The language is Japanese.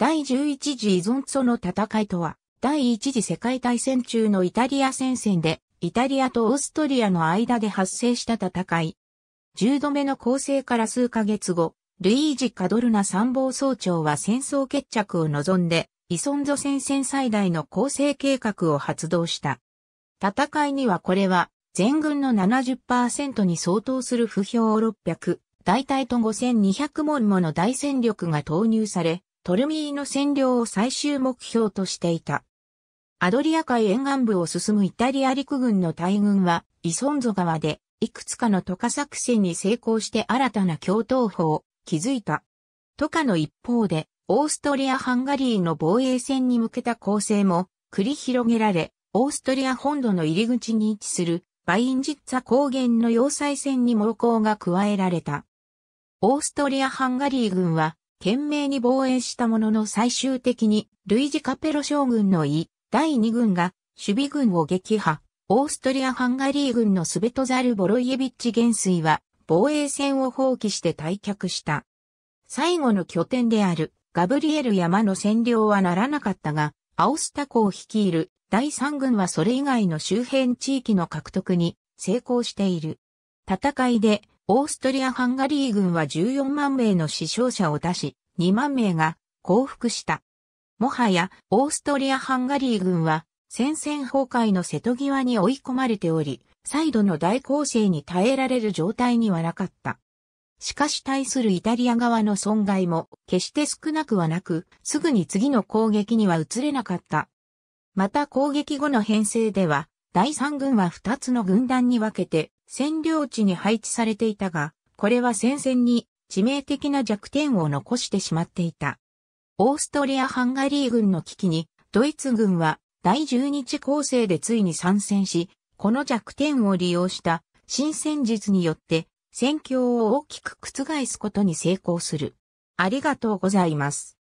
第11次依存ォの戦いとは、第一次世界大戦中のイタリア戦線で、イタリアとオーストリアの間で発生した戦い。10度目の攻勢から数ヶ月後、ルイージ・カドルナ参謀総長は戦争決着を望んで、依存度戦線最大の攻勢計画を発動した。戦いにはこれは、全軍の70%に相当する不評600、大体と5200門もの大戦力が投入され、トルミーの占領を最終目標としていた。アドリア海沿岸部を進むイタリア陸軍の大軍は、イソンゾ川で、いくつかの渡河作戦に成功して新たな共闘法を築いた。渡河の一方で、オーストリア・ハンガリーの防衛戦に向けた攻勢も繰り広げられ、オーストリア本土の入り口に位置するバインジッツァ高原の要塞戦に猛攻が加えられた。オーストリア・ハンガリー軍は懸命に防衛したものの最終的に、ルイジ・カペロ将軍の意、第2軍が、守備軍を撃破。オーストリア・ハンガリー軍のスベトザル・ボロイエビッチ元帥は、防衛戦を放棄して退却した。最後の拠点である、ガブリエル山の占領はならなかったが、アオスタコを率いる第三軍はそれ以外の周辺地域の獲得に成功している。戦いでオーストリア・ハンガリー軍は14万名の死傷者を出し、2万名が降伏した。もはや、オーストリア・ハンガリー軍は、戦線崩壊の瀬戸際に追い込まれており、再度の大攻勢に耐えられる状態にはなかった。しかし対するイタリア側の損害も決して少なくはなく、すぐに次の攻撃には移れなかった。また攻撃後の編成では、第3軍は2つの軍団に分けて占領地に配置されていたが、これは戦線に致命的な弱点を残してしまっていた。オーストリア・ハンガリー軍の危機に、ドイツ軍は第10日攻勢でついに参戦し、この弱点を利用した新戦術によって戦況を大きく覆すことに成功する。ありがとうございます。